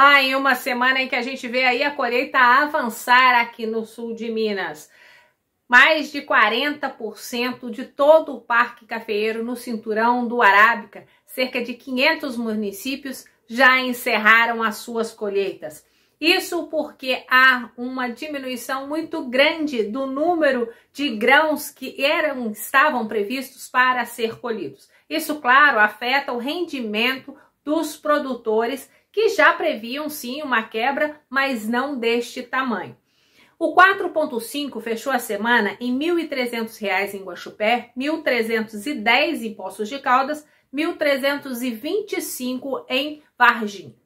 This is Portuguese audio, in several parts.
falar em uma semana em que a gente vê aí a colheita avançar aqui no sul de Minas. Mais de 40% de todo o parque cafeeiro no cinturão do Arábica, cerca de 500 municípios já encerraram as suas colheitas. Isso porque há uma diminuição muito grande do número de grãos que eram estavam previstos para ser colhidos. Isso, claro, afeta o rendimento dos produtores que já previam sim uma quebra, mas não deste tamanho. O 4.5 fechou a semana em R$ 1.300 em Guaxupé, R$ 1.310 em Poços de Caldas, R$ 1.325 em Varginha.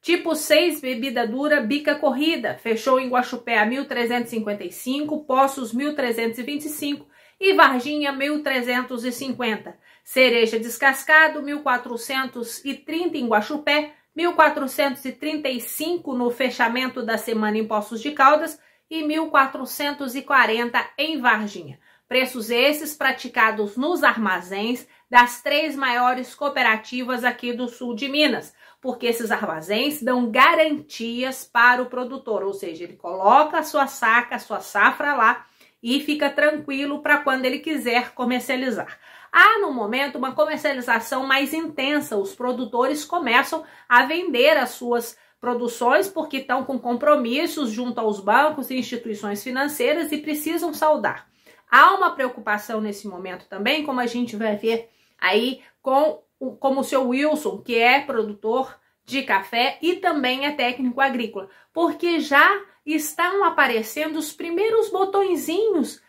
Tipo 6, bebida dura, bica corrida, fechou em Guaxupé a R$ 1.355, Poços R$ 1.325 e Varginha R$ 1.350. Cereja descascado 1.430 em Guaxupé, 1.435 no fechamento da semana em Poços de Caldas e 1.440 em Varginha. Preços esses praticados nos armazéns das três maiores cooperativas aqui do sul de Minas, porque esses armazéns dão garantias para o produtor, ou seja, ele coloca a sua saca, a sua safra lá e fica tranquilo para quando ele quiser comercializar. Há no momento uma comercialização mais intensa, os produtores começam a vender as suas produções porque estão com compromissos junto aos bancos e instituições financeiras e precisam saudar Há uma preocupação nesse momento também, como a gente vai ver aí com o, como o seu Wilson, que é produtor de café e também é técnico agrícola, porque já estão aparecendo os primeiros botõezinhos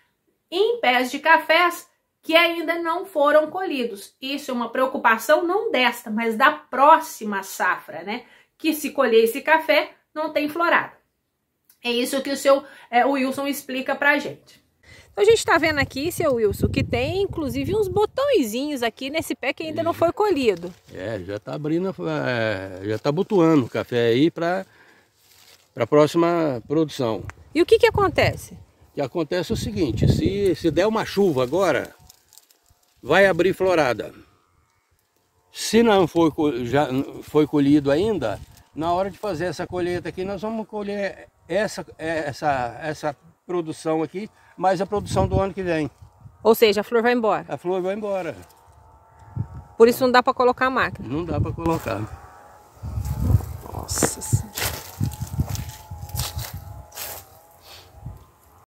em pés de cafés que ainda não foram colhidos. Isso é uma preocupação não desta, mas da próxima safra, né? Que se colher esse café, não tem florada. É isso que o seu é, Wilson explica pra gente. Então, a gente está vendo aqui, seu Wilson, que tem inclusive uns botõezinhos aqui nesse pé que ainda não foi colhido. É, já está abrindo, é, já está botuando o café aí para a próxima produção. E o que que acontece? Que acontece é o seguinte, se, se der uma chuva agora, vai abrir florada. Se não foi, já foi colhido ainda, na hora de fazer essa colheita aqui, nós vamos colher essa, essa, essa produção aqui, mais a produção do ano que vem. Ou seja, a flor vai embora? A flor vai embora. Por isso não dá para colocar a máquina? Não dá para colocar. Nossa